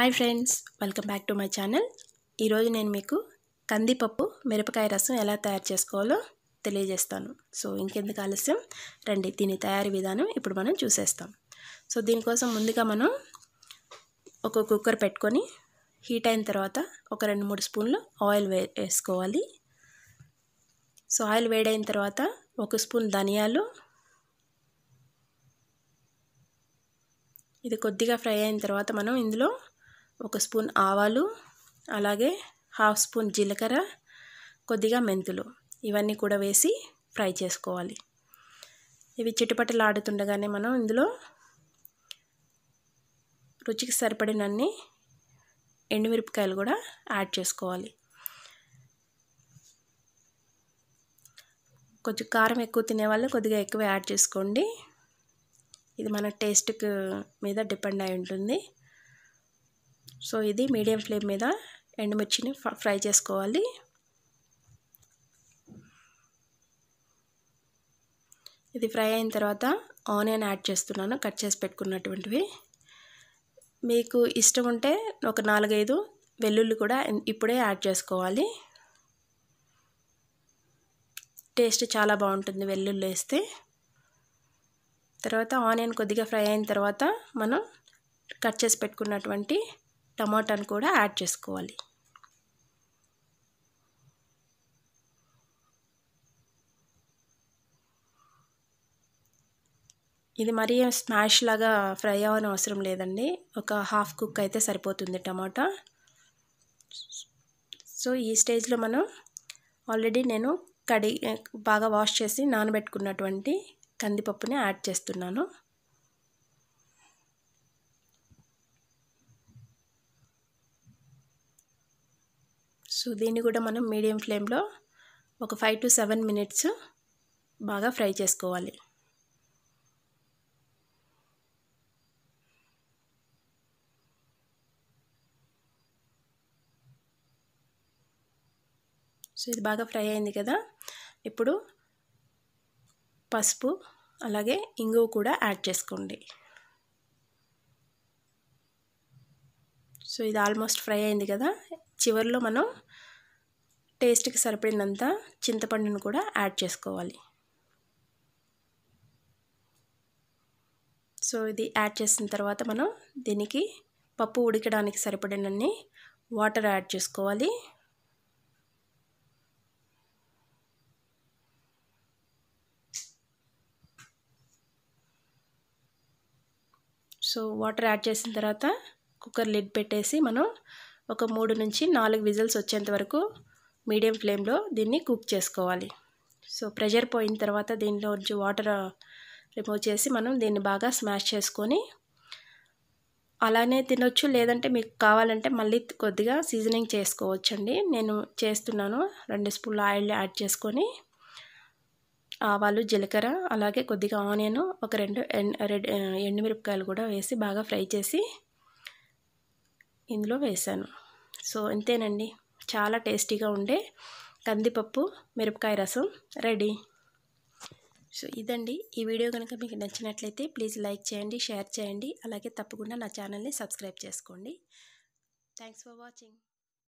hi friends welcome back to my channel ఈరోజు నేను మీకు కందిపప్పు మిరపకాయ రసం ఎలా తయారు చేసుకోవాలో తెలియజేస్తాను సో ఇంకెందుకు ఆలస్యం రండి దీని తయారీ విధానం ఇప్పుడు మనం చూసేస్తాం సో దీనికోసం ముందుగా మనం ఒక కుక్కర్ పెట్టుకొని హీట్ అయిన తర్వాత ఒక రెండు మూడు స్పూన్లు ఆయిల్ వే వేసుకోవాలి సో ఆయిల్ వేడైన తర్వాత ఒక స్పూన్ ధనియాలు ఇది కొద్దిగా ఫ్రై అయిన తర్వాత మనం ఇందులో ఒక స్పూన్ ఆవాలు అలాగే హాఫ్ స్పూన్ జీలకర్ర కొద్దిగా మెంతులు ఇవన్నీ కూడా వేసి ఫ్రై చేసుకోవాలి ఇవి ఆడుతుండగానే మనం ఇందులో రుచికి సరిపడినన్ని ఎండుమిరపకాయలు కూడా యాడ్ చేసుకోవాలి కొంచెం కారం ఎక్కువ తినేవాళ్ళు కొద్దిగా ఎక్కువ యాడ్ చేసుకోండి ఇది మన టేస్ట్కి మీద డిపెండ్ అయి ఉంటుంది సో ఇది మీడియం ఫ్లేమ్ మీద ఎండుమిర్చిని ఫ్రై చేసుకోవాలి ఇది ఫ్రై అయిన తర్వాత ఆనియన్ యాడ్ చేస్తున్నాను కట్ చేసి పెట్టుకున్నటువంటివి మీకు ఇష్టం ఉంటే ఒక నాలుగైదు వెల్లుల్లి కూడా ఇప్పుడే యాడ్ చేసుకోవాలి టేస్ట్ చాలా బాగుంటుంది వెల్లుల్లి వేస్తే తర్వాత ఆనియన్ కొద్దిగా ఫ్రై అయిన తర్వాత మనం కట్ చేసి పెట్టుకున్నటువంటి టమాటాను కూడా యాడ్ చేసుకోవాలి ఇది మరీ స్మాష్ లాగా ఫ్రై అవ్వని అవసరం లేదండి ఒక హాఫ్ కుక్ అయితే సరిపోతుంది టమాటా సో ఈ స్టేజ్లో మనం ఆల్రెడీ నేను కడిగి బాగా వాష్ చేసి నానబెట్టుకున్నటువంటి కందిపప్పుని యాడ్ చేస్తున్నాను సో దీన్ని కూడా మనం మీడియం ఫ్లేమ్లో ఒక ఫైవ్ టు సెవెన్ మినిట్స్ బాగా ఫ్రై చేసుకోవాలి సో ఇది బాగా ఫ్రై అయింది కదా ఇప్పుడు పసుపు అలాగే ఇంగువ కూడా యాడ్ చేసుకోండి సో ఇది ఆల్మోస్ట్ ఫ్రై అయింది కదా చివరిలో మనం టేస్ట్కి సరిపడినంత చింతపండును కూడా యాడ్ చేసుకోవాలి సో ఇది యాడ్ చేసిన తర్వాత మనం దీనికి పప్పు ఉడికడానికి సరిపడినన్ని వాటర్ యాడ్ చేసుకోవాలి సో వాటర్ యాడ్ చేసిన తర్వాత కుక్కర్ లిడ్ పెట్టేసి మనం ఒక మూడు నుంచి నాలుగు విజిల్స్ వచ్చేంత వరకు మీడియం ఫ్లేమ్లో దీన్ని కుక్ చేసుకోవాలి సో ప్రెషర్ పోయిన తర్వాత దీనిలో నుంచి వాటర్ రిమూవ్ uh, చేసి మనం దీన్ని బాగా స్మాష్ చేసుకొని అలానే తినొచ్చు లేదంటే మీకు కావాలంటే మళ్ళీ కొద్దిగా సీజనింగ్ చేసుకోవచ్చండి నేను చేస్తున్నాను రెండు స్పూన్లు ఆయిల్ యాడ్ చేసుకొని ఆవాలు జీలకర్ర అలాగే కొద్దిగా ఆనియన్ ఒక రెండు రెడ్ uh, ఎండుమిరపకాయలు కూడా వేసి బాగా ఫ్రై చేసి ఇందులో వేసాను సో అంతేనండి చాలా టేస్టీగా ఉండే కందిపప్పు మిరపకాయ రసం రెడీ సో ఇదండి ఈ వీడియో కనుక మీకు నచ్చినట్లయితే ప్లీజ్ లైక్ చేయండి షేర్ చేయండి అలాగే తప్పకుండా నా ఛానల్ని సబ్స్క్రైబ్ చేసుకోండి థ్యాంక్స్ ఫర్ వాచింగ్